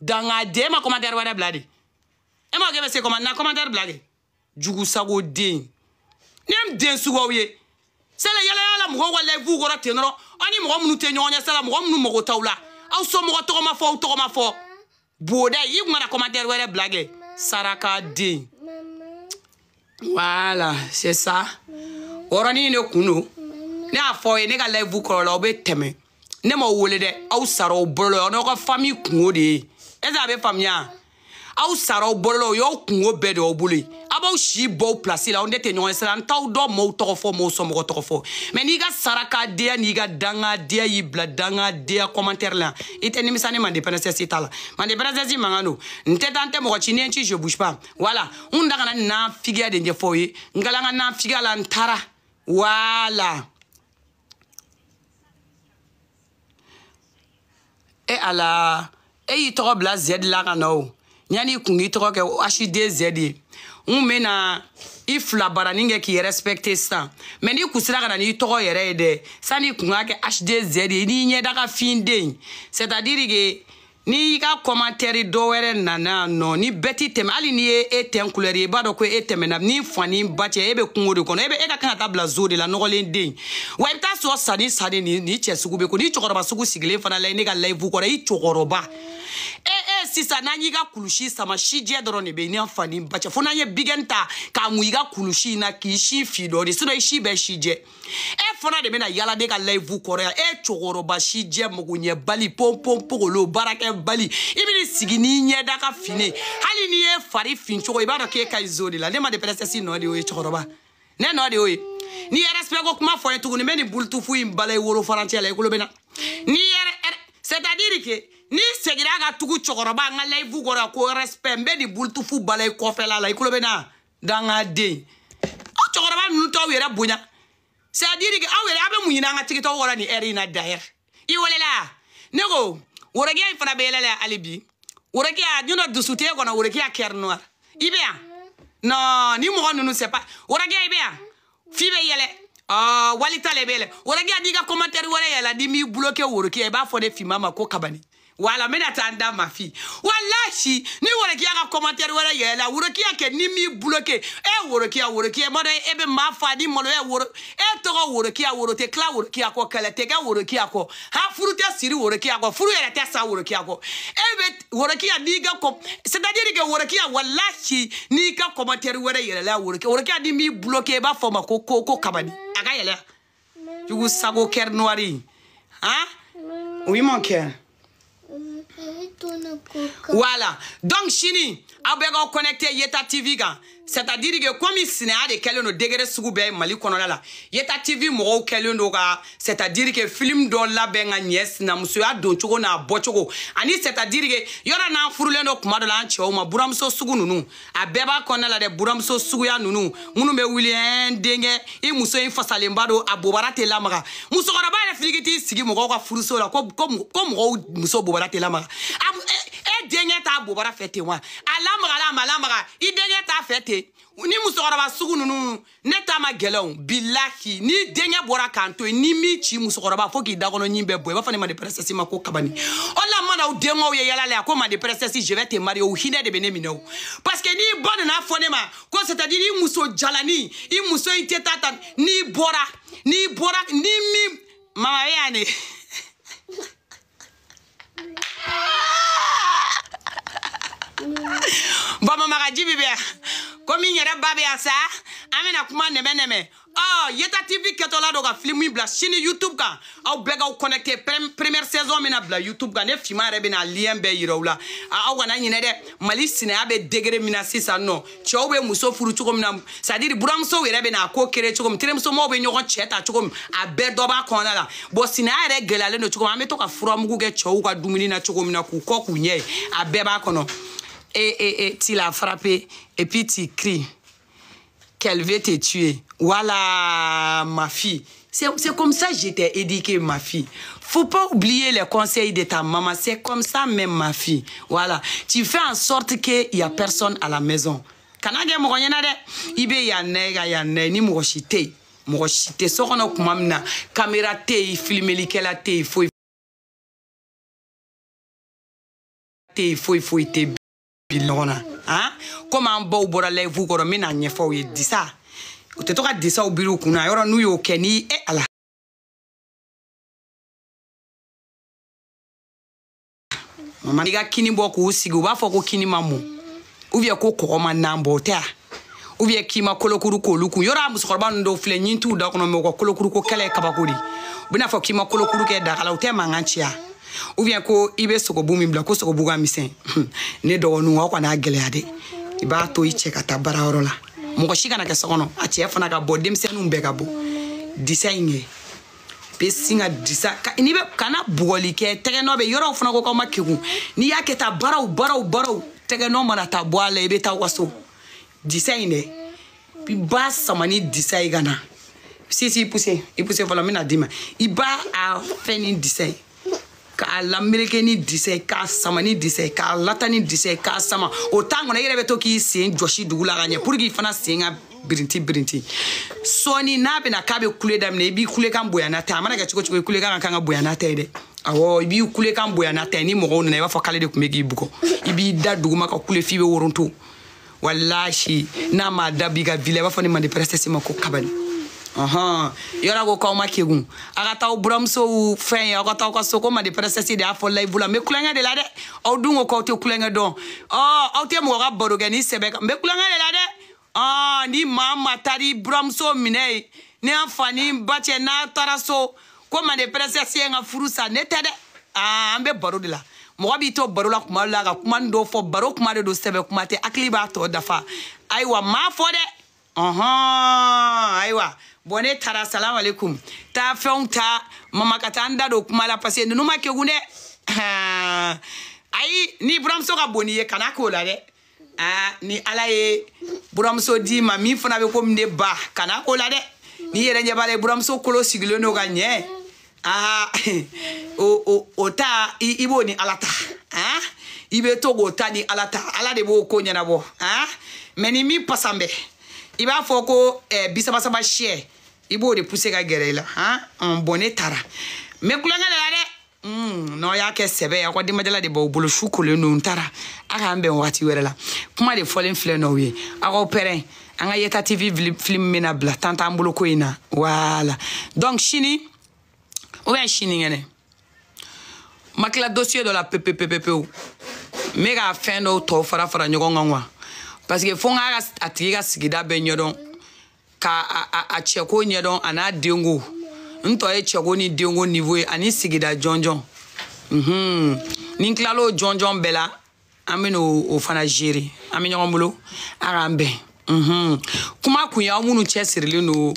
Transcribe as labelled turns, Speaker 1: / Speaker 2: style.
Speaker 1: donc ah, a den ma commentaire wɛrɛ bila de e ma kɛ bɛ se kɔma na commentaire bila kɛ jugusago den ni n den suguyaw ye sɛlɛ yalayala mɔgɔw ka lɛfuw kɔrɔ ten dɔrɔn aw ni mɔgɔ minnu tɛ ɲɔgɔn ɲɛ sɛlɛ mɔgɔ minnu mago t'aw la aw somɔgɔ tɔgɔ ma fɔ aw tɔgɔ ma fɔ boda i kun kana commentaire wɛrɛ bila kɛ saraka den wala c'est ça wɔrɔnin de kun don ne y'a fɔ aw ye ne ka lɛfu kɔrɔ la aw bɛ tɛmɛ ne ma wele dɛ aw sara aw bolo la aw n'aw ka famille kungo de ye. ɛsɛ a bɛ faamuya aw sara aw bɔlɔla o y'aw kungo bɛɛ de aw bolo ye a b'aw si bɔ aw pilasi la aw ne tɛ ɲɔgɔn sira n t'aw dɔn maaw tɔgɔ fɔ maaw sɔmɔgɔ tɔgɔ fɔ mɛ n'i ka sarakadenya n'i ka dangadenya y'i bila dangadenya kɔmantɛri la i tɛ nimisa ni mande pɛnɛsɛsi t'a la mande pɛnɛsɛsi mankan don n tɛ taa n tɛ mɔgɔ ci ni n ci je bouge pas wala n da kana nin nafigiya de ɲɛfɔ aw ye n kala n ka nafigiya la n taara wala e ala e y'i tɔgɔ bila zɛdi la ka na o yanni i kun k'i tɔgɔ kɛ hd zɛdi ye n bɛna i fila baranin kɛ k'i respecte sisan mɛ n'i kun sera ka na n'i tɔgɔ yɛrɛ ye dɛ sani i kun ka kɛ hd zɛdi ye n'i ɲɛda ka fin den c'est à dire que n'i ka kɔmatɛri dɔ wɛrɛ nana nɔ ni bɛɛ ti tɛmɛ hali n'i ye e tɛn kulɛri ye i b'a dɔn ko e tɛmɛna ni fani ba cɛ e bɛ kungo de kɔnɔ e bɛ e ka kan ka taa bila zoo de la nɔgɔlen den wa i bɛ taa sɔrɔ sanni sanni nin nin cɛ sugu bɛ ko ni cɛkɔrɔba sugu sigilen fana la ye ne ka layifu kɔrɔ i cɛkɔrɔba sisan n'an y'i ka kulusi sama sijɛ dɔrɔn de bɛ i n'an fani bacɛ fo n'an ye bigɛn ta k'a mun i ka kulusi in na k'i si fi dɔ de sinɔn i si bɛ sijɛ e fana de bɛna yala de ka layifu kɔrɔ yan e cɛkɔrɔba sijɛ magoɲɛ bali ponponpogolo baarakɛ bali i bɛn'i sigi n'i ɲɛda ka fini hali n'i ye fari fin cogo i b'a dɔn k'e ka ɲi zo de e e la ne ma de pɛrɛsɛsi nɔ de y'o ye cɛkɔrɔba ne nɔ de y'o ye n'i yɛrɛ sɛbɛn ko kuma fɔ n ye tuguni n bɛ nin bulutufu in bala i wolo farancɛ la i kolo bɛ na n'i yɛrɛ e c'est-à-dire que n'i segira ka tugu cɛkɔrɔba n ka layifu kɔrɔ ko respect n bɛ nin bulutufu bala i kɔfɛla la i kulo bɛ na dan ka den o cɛkɔrɔba ninnu t'aw yɛrɛ bonya c'est-à-dire que aw yɛrɛ aw bɛ mun ɲini an ka tigitɔw kɔrɔ nin ɛri in na dayɛrɛ i welela ne ko worokiya in fana bɛ yɛlɛ la hali bi worokiya ɲɔndɔ dusu t'e kɔnɔ worokiya kɛri noir i bɛ yan non ni mɔgɔ ninnu c'est pas worokiya i bɛ yan f'i bɛ yɛlɛ Uh, wali tale bele wala gi adiga commentaire wala yala di mi bloqué woroki e eh, ba fo de fima ma ko kabani wala mena tanda mafi wallahi ni woroki ya commentaire wala yala woroki ya ke ni mi bloqué e woroki ya eh, woroki e eh, modo e be ma fa di modo e woro e to go woroki ya worote kla woroki ya ko kala te ga woroki ya ko ha furu te siri woroki ya ko furu yala te sa woroki ya ko e be woroki ya diga ko c'est à dire que woroki ya wallahi ni ka commentaire wala yala woroki woroki a di mi bloqué e ba fo ma ko ko kabani Tu yɛlɛ jugu au kɛri noir. hein oui mon cœur voilà donc chini aw bɛ connecté yeta tv kan c'est-à-dire que komi sinaya de kɛlen do degere sugu bɛɛ mali kɔnɔla la yeta tv mɔgɔw kɛlen do ka c'est-à-dire que film dɔ labɛn ka ɲɛ sinamusoya doncogo n'a bɔcogo ani c'est-à-dire que yɔrɔ n'an furulen do kuma dɔ la an cɛw ma buramuso sugu nunu a bɛɛ b'a kɔnɔna la dɛ buramuso suguya nunu minnu bɛ wuli ɛn denkɛ i muso in fasalenba do a bobara tɛ lamaga musokɔrɔba yɛrɛ filiki t'i sigi mɔgɔw ka furuso la ko mɔgɔw muso bobara tɛ lamaga e denkɛ t'a bobara fɛ ten wa a lamaga lama lamaga i denkɛ t'a fɛ ten ni musokɔrɔba sugu ninnu ne ta ma gɛlɛnw bilahi ni denkɛ bɔra k'an to yen ni m'i ci musokɔrɔba fo k'i dakɔnɔ ɲin bɛɛ bɔ i b'a fɔ ne mande pɛrɛsɛsi ma ko kabani o la mana aw denkaw ye yala la yan ko mande pɛrɛsɛsi je vais te marier o hinɛ de bɛ ne minɛ o parce que n'i ba nana fɔ ne ma ko c'est à dire i muso jalani i muso in tɛ taa tan n'i bɔra n'i bɔra ni min mama e y'a ne bɔnbɔmagaji bi bɛ komi n yɛrɛ ba bɛ yan sa an bɛna kuma nɛmɛnɛmɛ ɔ yeta tv kɛtɔla dɔ ka filimu bila sini youtube kan aw bɛɛ k'aw connecté première saison bɛna bila youtube kan ne finma yɛrɛ bɛna lien bɛɛ yira aw la aw kana ɲinɛ dɛ mali sinaya bɛ degere min na sisan nɔ cɛw bɛ muso furu cogo min na c'est à dire buramusow yɛrɛ bɛna a ko kere cogo min terimusomaw bɛ ɲɔgɔn cɛ ta cogo min a bɛɛ dɔ b'a kɔnɔna la bɔn sinaya yɛrɛ gɛlɛyalen don cogo min an bɛ to ka furamugu kɛ cɛw ka dumuni na cogo min na k'u kɔ k'u ɲɛ ye a bɛɛ b'a kɔnɔ et, et, et tu l'as frappé et puis tu cries qu'elle veut te tuer. Voilà, ma fille. C'est comme ça que j'étais éduquée, ma fille. Faut pas oublier les conseils de ta maman. C'est comme ça même, ma fille. Voilà. Tu fais en sorte qu'il n'y a personne à la maison. bi ɲɔgɔn na han komi an baw bɔra layifu kɔrɔ n bɛna ɲɛfɔ u ye disa u tɛ to ka disaw biri u kunna yɔrɔ n'u y'o kɛ ni e ala mama i ka kini bɔ k'u sigi u b'a fɔ ko kini ma mɔ ubiyɛn ko kɔgɔ ma nan bɔ o tɛ a ubiyɛn k'i ma kolokuru k'olu kun yɔrɔ a musokɔrɔba ninnu dɔw filɛ ɲin t'u da kɔnɔ mɛ u ka kolokuru ko kɛlɛ ye kabako de ye u bɛna fɔ k'i ma kolokuru kɛ daga la u tɛ mankan ci a ubiyɛn ko i bɛ sogobu min bila ko sogobu ka misɛn ne dɔgɔninw aw kana gɛlɛya dɛ i b'a to i cɛ ka taa baarayɔrɔ la mɔgɔ si kana kɛ so kɔnɔ a cɛɛ fana ka bɔ denmisɛninw bɛɛ ka bɔ disa yi kɛ be sin ka disa ni bɛ kana bugɔli kɛ tɛgɛnɔ bɛ yɔrɔw fana ko kaw ma kegun n'i y'a kɛ ta baaraw baaraw baaraw tɛgɛnɔ mana ta bɔ a la i bɛ taa u ka so disa yi dɛ i b'a sama ni disa yi ka na sisi i puse i puse fɔlɔ n bɛna d'i ma i b'a a fɛn ni disa ye k'a lamereke ni disɛ ye k'a sama ni disɛ ye k'a lata ni disɛ ye k'a sama o tan kɔnɔ i yɛrɛ bɛ to k'i sen jɔsi dugu la ka ɲɛ pour k'i fana sen ka birinti birinti sɔɔni n'a bɛna k'a bɛ kule daminɛ i b'i kulekan bonyana tɛ a mana kɛ cogo cogo i kulekan ka kan ka bonyana tɛ dɛ awɔ i b'i kulekan bonyana tɛ ni mɔgɔw nana i b'a fɔ k'ale de tun bɛ k'i bugɔ i b'i da duguma ka kule f'i bɛ woronto walahi n'a ma da b'i ka vi la i b'a fɔ ni mande pɛrɛsɛsi ma ko kabali ɔhɔn yɔrɔ ko k'aw ma kegun a ka taa e aw buramusow fɛn ye aw ka taa aw ka so ko mali pɛrɛsɛsi de y'a fɔ layivu la n bɛ kulonkɛ de la dɛ aw dun ko k'aw tɛ kulonkɛ dɔn ɔ aw tɛ mɔgɔ ka baro kɛ ni sɛbɛ kan n bɛ kulonkɛ de la dɛ ɔ ni maa ma taar'i buramuso minɛ yen ne y'a fa ni n ba cɛ n'a taara so ko mali pɛrɛsɛsi ye n ka furu sa ne tɛ dɛ aa an bɛ baro de la. mɔgɔ b'i to baro la kuma la ka kuma ni dɔw fɔ baro kuma de don sɛbɛ kuma tɛ hakili b'a tɔ dafa ayiwa m'a fɔ dɛ ɔhɔn bɔn ne taara salamalekum taa fɛnw ta mama eh, ka taa n da don kuma la parce que ninnu ma kegun dɛ ayi ni buramuso ka bonni ye kana k'o la dɛ ah, ni ala ye buramuso d'i ma min fana bɛ komi ne ba kana k'o la dɛ ni yɛrɛ ɲɛ b'a la buramuso kolo sigilen do ka ɲɛ ah, o, o, o ta i, i b'o ni ala ta ah? i bɛ to k'o ta ni ala ta ala de b'o ko ɲɛnabɔ ah? mɛ ni min pasan bɛɛ i b'a fɔ ko eh, bisabasaba siyɛ i b'o de puse ka gɛrɛ i la han bɔn ne taara n bɛ kulonkɛ de la dɛ mm, n'aw y'a kɛ sɛbɛ ye aw ka denbajala de b'aw bolo su kolen don n taara a k'an bɛn wagati wɛrɛ la kuma de fɔlen filɛ n'aw ye aw k'aw pɛrɛn an ka yeta tv film bɛ na bila tan t'an bolo ko in na wala donc sini ou bien sinikɛnɛ n ma tila dossier dɔ la pepepepepewu n bɛ ka fɛn dɔw tɔw fara fara ɲɔgɔn kan kuwa. paseke fo n ka a tigi ka sigida bɛɛ ɲɛdɔn ka a, a, a cɛko ɲɛdɔn a n'a denko n tɔ ye cɛko ni denko nivo ye ani sigida jɔnjɔn unhun ni n tilala o jɔnjɔn bɛɛ la an bɛna o fana gere an bɛ ɲɔgɔn bolo a k'an bɛn unhun kuma kun y'aw minnu cɛsirilen don